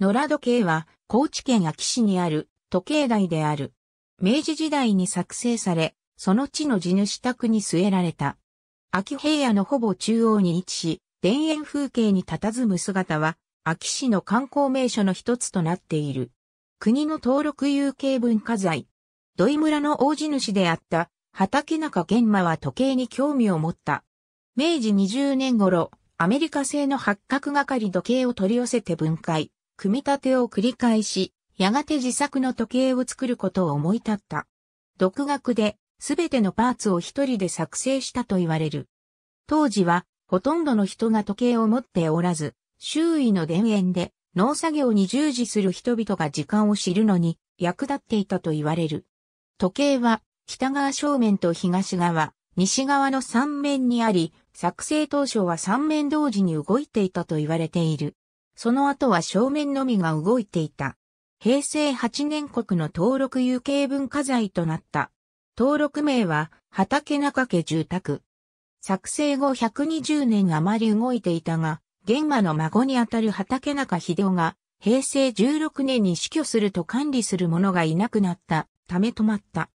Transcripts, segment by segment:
野良時計は高知県秋市にある時計台である。明治時代に作成され、その地の地主宅に据えられた。秋平野のほぼ中央に位置し、田園風景に佇む姿は、秋市の観光名所の一つとなっている。国の登録有形文化財。土井村の大地主であった畑中玄馬は時計に興味を持った。明治20年頃、アメリカ製の八角係時計を取り寄せて分解。組み立てを繰り返し、やがて自作の時計を作ることを思い立った。独学で、すべてのパーツを一人で作成したと言われる。当時は、ほとんどの人が時計を持っておらず、周囲の田園で農作業に従事する人々が時間を知るのに役立っていたと言われる。時計は北側正面と東側、西側の3面にあり、作成当初は3面同時に動いていたと言われている。その後は正面のみが動いていた。平成8年国の登録有形文化財となった。登録名は、畑中家住宅。作成後120年余り動いていたが、玄馬の孫にあたる畑中秀夫が、平成16年に死去すると管理する者がいなくなったため止まった。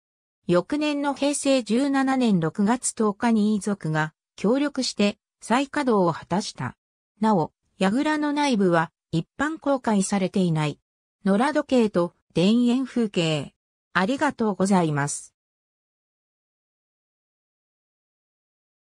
翌年の平成17年6月10日に遺族が協力して再稼働を果たした。なお、櫓の内部は一般公開されていない。野良時計と田園風景。ありがとうございます。